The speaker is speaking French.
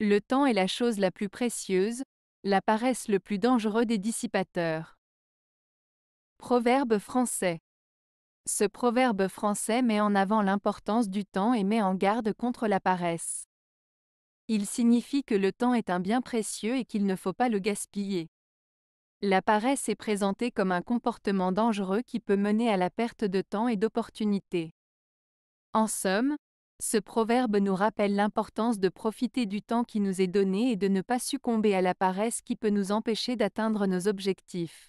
Le temps est la chose la plus précieuse, la paresse le plus dangereux des dissipateurs. Proverbe français. Ce proverbe français met en avant l'importance du temps et met en garde contre la paresse. Il signifie que le temps est un bien précieux et qu'il ne faut pas le gaspiller. La paresse est présentée comme un comportement dangereux qui peut mener à la perte de temps et d'opportunités. En somme, ce proverbe nous rappelle l'importance de profiter du temps qui nous est donné et de ne pas succomber à la paresse qui peut nous empêcher d'atteindre nos objectifs.